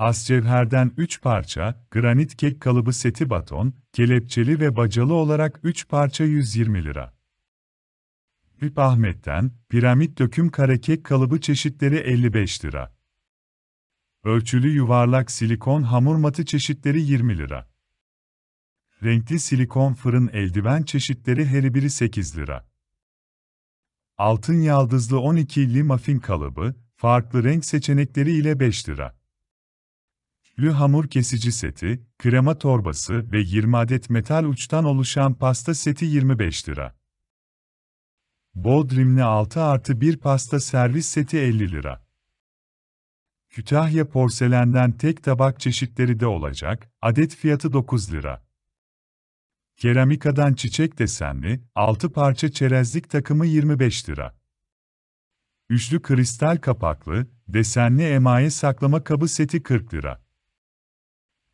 Ascevher'den 3 parça, granit kek kalıbı seti baton, kelepçeli ve bacalı olarak 3 parça 120 lira. Pip Ahmet'ten, piramit döküm kare kek kalıbı çeşitleri 55 lira. Ölçülü yuvarlak silikon hamur matı çeşitleri 20 lira. Renkli silikon fırın eldiven çeşitleri her biri 8 lira. Altın yaldızlı 12 12'li muffin kalıbı, farklı renk seçenekleri ile 5 lira lü hamur kesici seti, krema torbası ve 20 adet metal uçtan oluşan pasta seti 25 lira. Bodrimli 6 artı 1 pasta servis seti 50 lira. Kütahya porselenden tek tabak çeşitleri de olacak, adet fiyatı 9 lira. Keramikadan çiçek desenli, 6 parça çerezlik takımı 25 lira. Üçlü kristal kapaklı, desenli emaye saklama kabı seti 40 lira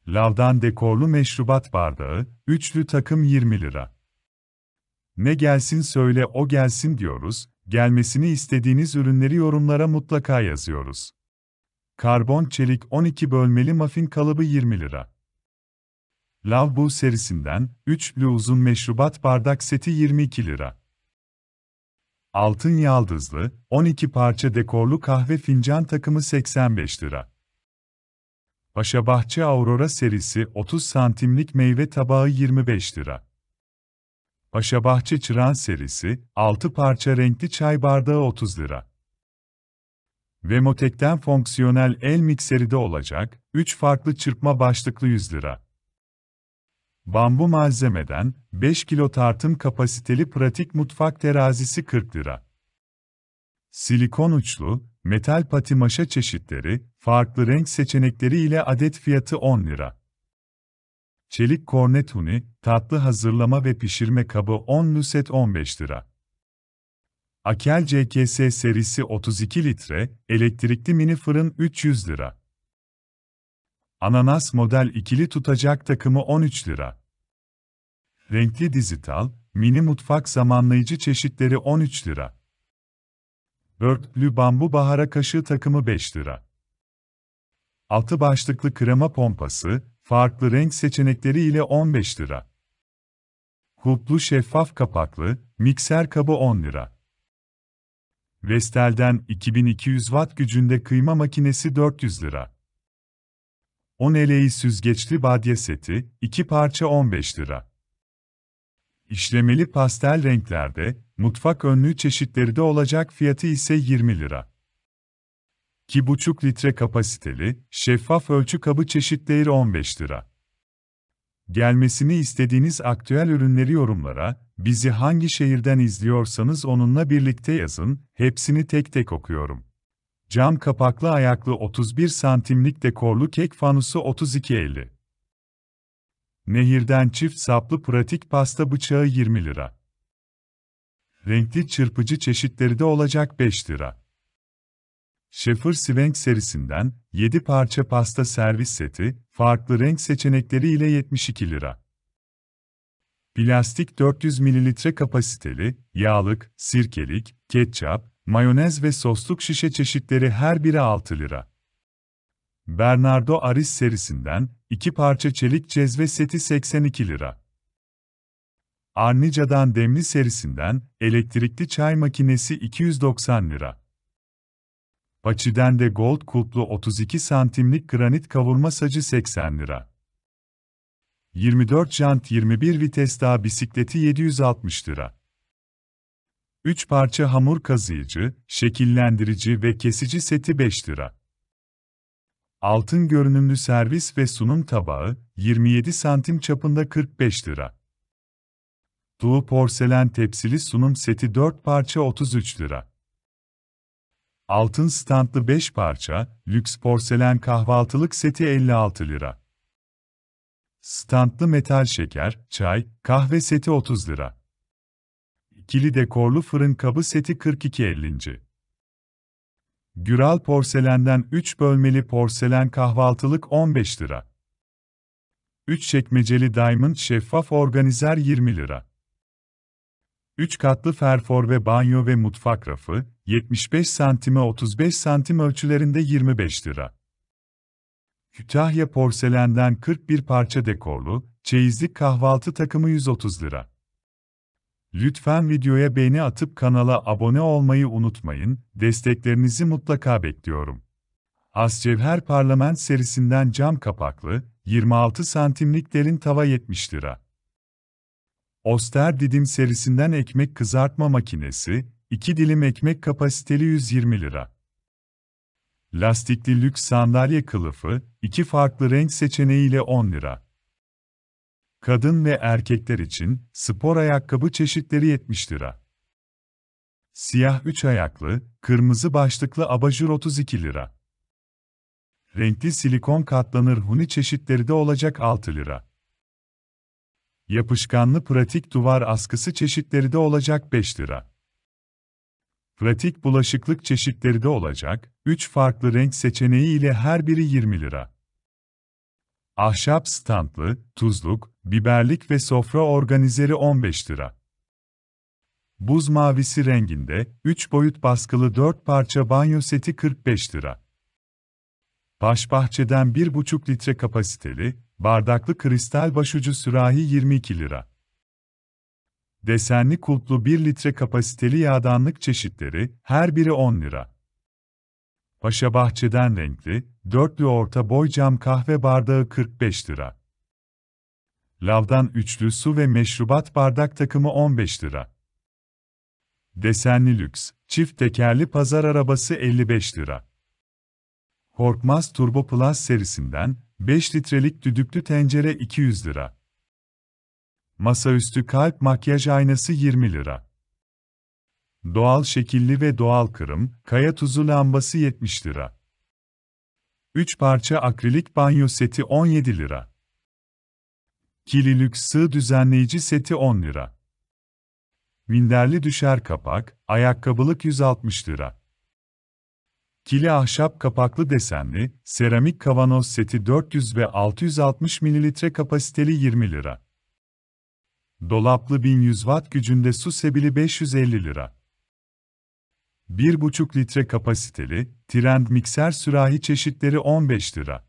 lavdan dekorlu meşrubat bardağı, üçlü takım 20 lira. Ne gelsin söyle o gelsin diyoruz, gelmesini istediğiniz ürünleri yorumlara mutlaka yazıyoruz. Karbon çelik 12 bölmeli muffin kalıbı 20 lira. Love Bull serisinden 3 blue uzun meşrubat bardak seti 22 lira. Altın yaldızlı 12 parça dekorlu kahve fincan takımı 85 lira. Paşabahçe Aurora serisi 30 santimlik meyve tabağı 25 lira. Paşabahçe Çıran serisi 6 parça renkli çay bardağı 30 lira. Vemotek'ten fonksiyonel el mikseri de olacak, 3 farklı çırpma başlıklı 100 lira. Bambu malzemeden 5 kilo tartım kapasiteli pratik mutfak terazisi 40 lira. Silikon uçlu, metal patimaşa çeşitleri, farklı renk seçenekleri ile adet fiyatı 10 lira. Çelik kornetuni, tatlı hazırlama ve pişirme kabı 10 lüset 15 lira. Akel CKS serisi 32 litre, elektrikli mini fırın 300 lira. Ananas model ikili tutacak takımı 13 lira. Renkli dijital, mini mutfak zamanlayıcı çeşitleri 13 lira. Börtlü bambu bahara kaşığı takımı 5 lira. 6 başlıklı krema pompası, farklı renk seçenekleri ile 15 lira. Kulplu şeffaf kapaklı, mikser kabı 10 lira. Vestel'den 2200 watt gücünde kıyma makinesi 400 lira. 10 eleği süzgeçli badye seti, 2 parça 15 lira. İşlemeli pastel renklerde, Mutfak önlüğü çeşitleri de olacak fiyatı ise 20 lira. 2,5 litre kapasiteli, şeffaf ölçü kabı çeşitleri 15 lira. Gelmesini istediğiniz aktüel ürünleri yorumlara, bizi hangi şehirden izliyorsanız onunla birlikte yazın, hepsini tek tek okuyorum. Cam kapaklı ayaklı 31 santimlik dekorlu kek fanusu 32.50. Nehirden çift saplı pratik pasta bıçağı 20 lira. Renkli çırpıcı çeşitleri de olacak 5 lira. Schaeffer Svenk serisinden 7 parça pasta servis seti, farklı renk seçenekleri ile 72 lira. Plastik 400 ml kapasiteli, yağlık, sirkelik, ketçap, mayonez ve sosluk şişe çeşitleri her biri 6 lira. Bernardo Aris serisinden 2 parça çelik cezve seti 82 lira. Arnica'dan demli serisinden elektrikli çay makinesi 290 lira. Paçiden de gold kulplu 32 santimlik granit kavurma sacı 80 lira. 24 jant 21 vites dağ bisikleti 760 lira. 3 parça hamur kazıyıcı, şekillendirici ve kesici seti 5 lira. Altın görünümlü servis ve sunum tabağı 27 santim çapında 45 lira. Doğu porselen tepsili sunum seti 4 parça 33 lira. Altın standlı 5 parça, lüks porselen kahvaltılık seti 56 lira. Standlı metal şeker, çay, kahve seti 30 lira. İkili dekorlu fırın kabı seti 42 42.50. Güral porselenden 3 bölmeli porselen kahvaltılık 15 lira. 3 çekmeceli diamond şeffaf organizer 20 lira. 3 katlı ferfor ve banyo ve mutfak rafı, 75 santime 35 cm ölçülerinde 25 lira. Kütahya porselenden 41 parça dekorlu, çeyizlik kahvaltı takımı 130 lira. Lütfen videoya beğeni atıp kanala abone olmayı unutmayın, desteklerinizi mutlaka bekliyorum. Ascevher Parlament serisinden cam kapaklı, 26 santimlik derin tava 70 lira. Oster didim serisinden ekmek kızartma makinesi, 2 dilim ekmek kapasiteli 120 lira. Lastikli lüks sandalye kılıfı, iki farklı renk seçeneğiyle 10 lira. Kadın ve erkekler için spor ayakkabı çeşitleri 70 lira. Siyah üç ayaklı, kırmızı başlıklı abajur 32 lira. Renkli silikon katlanır huni çeşitleri de olacak 6 lira. Yapışkanlı pratik duvar askısı çeşitleri de olacak 5 lira. Pratik bulaşıklık çeşitleri de olacak, 3 farklı renk seçeneği ile her biri 20 lira. Ahşap standlı, tuzluk, biberlik ve sofra organizeri 15 lira. Buz mavisi renginde, 3 boyut baskılı 4 parça banyo seti 45 lira. Paşbahçe'den 1,5 litre kapasiteli, bardaklı kristal başucu sürahi 22 lira. Desenli kulplu 1 litre kapasiteli yağdanlık çeşitleri, her biri 10 lira. Paşa Bahçe'den renkli, dörtlü orta boy cam kahve bardağı 45 lira. Lavdan üçlü su ve meşrubat bardak takımı 15 lira. Desenli lüks, çift tekerli pazar arabası 55 lira. Korkmaz Turbo Plus serisinden 5 litrelik düdüklü tencere 200 lira. Masaüstü kalp makyaj aynası 20 lira. Doğal şekilli ve doğal kırım, kaya tuzu lambası 70 lira. 3 parça akrilik banyo seti 17 lira. Kili sığ düzenleyici seti 10 lira. Winderli düşer kapak, ayakkabılık 160 lira. Kili ahşap kapaklı desenli, seramik kavanoz seti 400 ve 660 ml kapasiteli 20 lira. Dolaplı 1100 watt gücünde su sebili 550 lira. 1,5 litre kapasiteli, trend mikser sürahi çeşitleri 15 lira.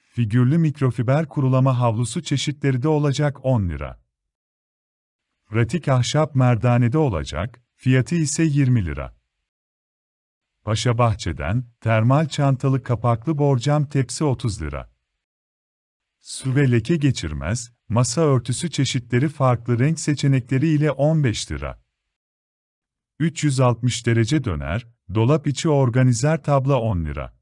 Figürlü mikrofiber kurulama havlusu çeşitleri de olacak 10 lira. Pratik ahşap merdanede olacak, fiyatı ise 20 lira. Paşa Bahçe'den, termal çantalı kapaklı borcam tepsi 30 lira. Su ve leke geçirmez, masa örtüsü çeşitleri farklı renk seçenekleri ile 15 lira. 360 derece döner, dolap içi organizer tabla 10 lira.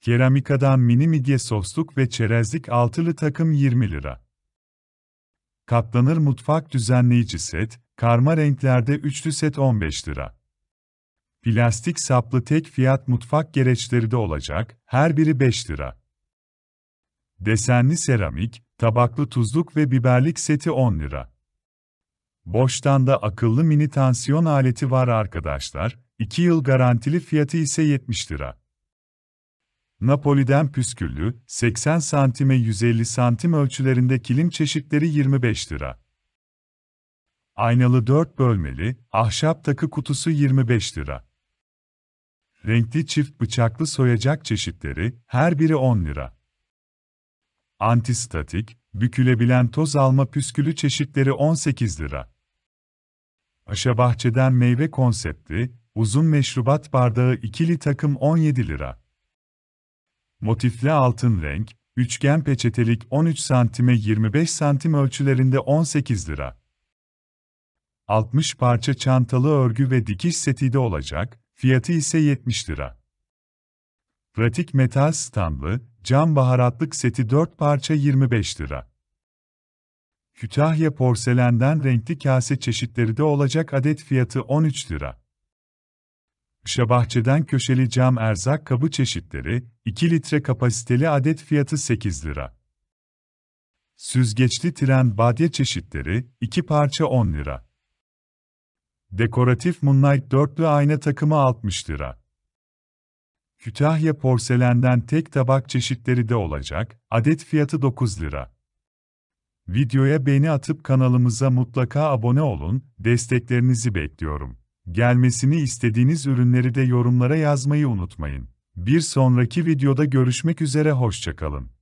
Keramikadan mini midye sosluk ve çerezlik altılı takım 20 lira. Katlanır mutfak düzenleyici set, karma renklerde üçlü set 15 lira. Plastik saplı tek fiyat mutfak gereçleri de olacak, her biri 5 lira. Desenli seramik, tabaklı tuzluk ve biberlik seti 10 lira. Boş'tan da akıllı mini tansiyon aleti var arkadaşlar, 2 yıl garantili fiyatı ise 70 lira. Napoli'den püsküllü, 80 santime 150 santim ölçülerinde kilim çeşitleri 25 lira. Aynalı 4 bölmeli, ahşap takı kutusu 25 lira. Renkli çift bıçaklı soyacak çeşitleri, her biri 10 lira. Antistatik, bükülebilen toz alma püskülü çeşitleri 18 lira. Aşa bahçeden meyve konseptli, uzun meşrubat bardağı ikili takım 17 lira. Motifli altın renk, üçgen peçetelik 13 santime 25 santim ölçülerinde 18 lira. 60 parça çantalı örgü ve dikiş seti de olacak, fiyatı ise 70 lira. Pratik metal standlı, cam baharatlık seti 4 parça 25 lira. Kütahya porselenden renkli kase çeşitleri de olacak adet fiyatı 13 lira. Şabahçeden köşeli cam erzak kabı çeşitleri, 2 litre kapasiteli adet fiyatı 8 lira. Süzgeçli tren badye çeşitleri, 2 parça 10 lira. Dekoratif Moonlight dörtlü ayna takımı 60 lira. Kütahya porselenden tek tabak çeşitleri de olacak, adet fiyatı 9 lira. Videoya beğeni atıp kanalımıza mutlaka abone olun, desteklerinizi bekliyorum. Gelmesini istediğiniz ürünleri de yorumlara yazmayı unutmayın. Bir sonraki videoda görüşmek üzere hoşçakalın.